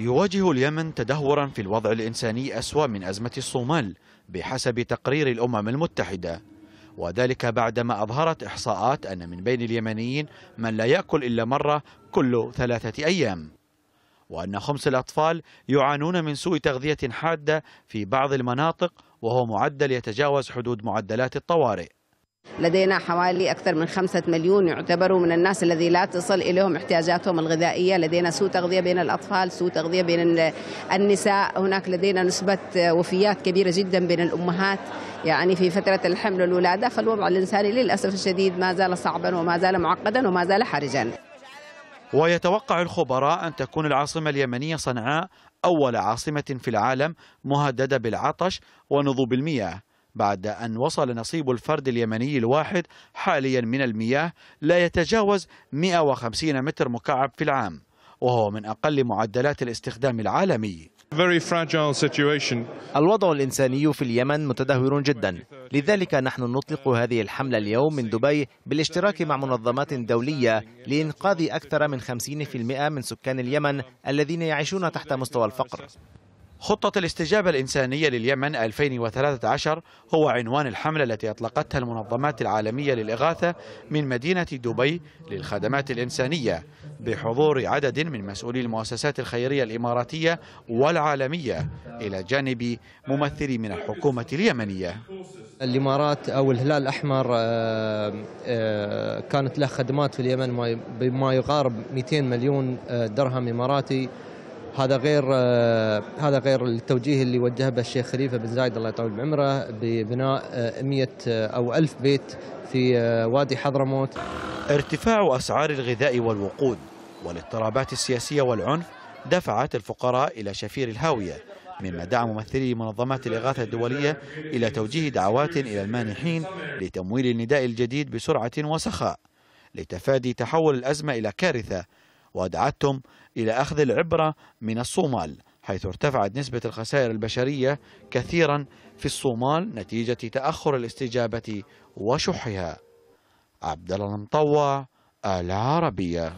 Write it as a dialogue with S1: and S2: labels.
S1: يواجه اليمن تدهورا في الوضع الإنساني أسوأ من أزمة الصومال بحسب تقرير الأمم المتحدة وذلك بعدما أظهرت إحصاءات أن من بين اليمنيين من لا يأكل إلا مرة كل ثلاثة أيام وأن خمس الأطفال يعانون من سوء تغذية حادة في بعض المناطق وهو معدل يتجاوز حدود معدلات الطوارئ
S2: لدينا حوالي أكثر من خمسة مليون يعتبروا من الناس الذي لا تصل إليهم احتياجاتهم الغذائية لدينا سوء تغذية بين الأطفال سوء تغذية بين النساء هناك لدينا نسبة وفيات كبيرة جدا بين الأمهات يعني في فترة الحمل والولادة فالوضع الإنساني للأسف الشديد ما زال صعبا وما زال معقدا وما زال حرجا
S1: ويتوقع الخبراء أن تكون العاصمة اليمنية صنعاء أول عاصمة في العالم مهددة بالعطش ونضوب المياه بعد أن وصل نصيب الفرد اليمني الواحد حاليا من المياه لا يتجاوز 150 متر مكعب في العام وهو من أقل معدلات الاستخدام العالمي
S3: الوضع الإنساني في اليمن متدهور جدا لذلك نحن نطلق هذه الحملة اليوم من دبي بالاشتراك مع منظمات دولية لإنقاذ أكثر من 50% من سكان اليمن الذين يعيشون تحت مستوى الفقر خطة الاستجابة الإنسانية
S1: لليمن 2013 هو عنوان الحملة التي أطلقتها المنظمات العالمية للإغاثة من مدينة دبي للخدمات الإنسانية بحضور عدد من مسؤولي المؤسسات الخيرية الإماراتية والعالمية إلى جانب
S3: ممثلي من الحكومة اليمنية الإمارات أو الهلال الأحمر آه، آه، كانت له خدمات في اليمن بما يقارب 200 مليون آه، درهم إماراتي هذا غير آه، هذا غير التوجيه اللي وجهه به الشيخ خليفه بن زايد الله يطول بعمره ببناء 100 آه، آه، او 1000 بيت في وادي حضرموت. ارتفاع اسعار الغذاء والوقود والاضطرابات
S1: السياسيه والعنف دفعت الفقراء الى شفير الهاويه مما دعا ممثلي منظمات الإغاثة الدولية إلى توجيه دعوات إلى المانحين لتمويل النداء الجديد بسرعة وسخاء لتفادي تحول الأزمة إلى كارثة ودعتهم إلى أخذ العبرة من الصومال حيث ارتفعت نسبة الخسائر البشرية كثيرا في الصومال نتيجة تأخر الاستجابة وشحها عبدالله المطوع العربية